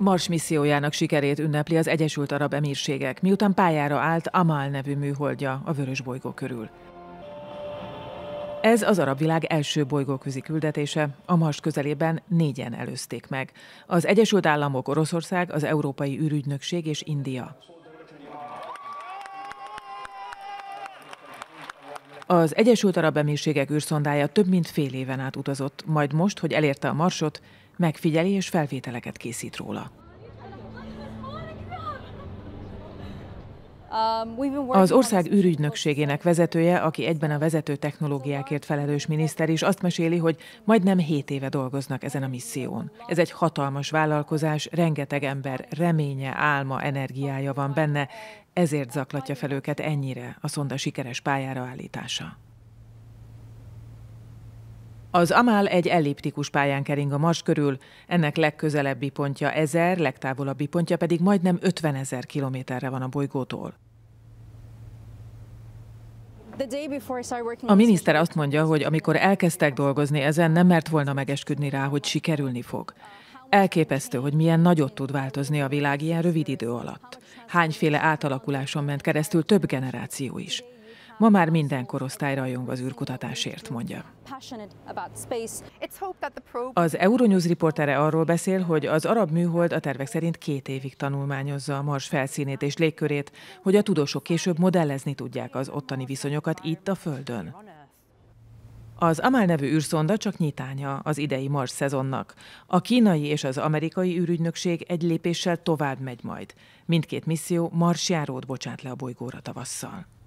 Mars missziójának sikerét ünnepli az Egyesült Arab Emírségek, miután pályára állt Amal nevű műholdja a vörös bolygó körül. Ez az arab világ első bolygóközi küldetése, a Mars közelében négyen előzték meg. Az Egyesült Államok, Oroszország, az Európai űrügynökség és India. Az Egyesült Arab Emírségek űrszondája több mint fél éven át utazott, majd most, hogy elérte a Marsot, megfigyeli és felvételeket készít róla. Um, Az ország űrügynökségének vezetője, aki egyben a vezető technológiákért felelős miniszter is azt meséli, hogy majdnem 7 éve dolgoznak ezen a misszión. Ez egy hatalmas vállalkozás, rengeteg ember reménye, álma, energiája van benne, ezért zaklatja fel őket ennyire a szonda sikeres pályára állítása. Az Amál egy elliptikus pályán kering a Mars körül, ennek legközelebbi pontja 1000, legtávolabbi pontja pedig majdnem 50 ezer kilométerre van a bolygótól. A miniszter azt mondja, hogy amikor elkezdtek dolgozni ezen, nem mert volna megesküdni rá, hogy sikerülni fog. Elképesztő, hogy milyen nagyot tud változni a világ ilyen rövid idő alatt. Hányféle átalakuláson ment keresztül több generáció is. Ma már minden korosztály rajong az űrkutatásért, mondja. Az Euronews riportere arról beszél, hogy az arab műhold a tervek szerint két évig tanulmányozza a Mars felszínét és légkörét, hogy a tudósok később modellezni tudják az ottani viszonyokat itt a Földön. Az Amal nevű űrszonda csak nyitánya az idei Mars szezonnak. A kínai és az amerikai űrügynökség egy lépéssel tovább megy majd. Mindkét misszió Mars járót bocsát le a bolygóra tavasszal.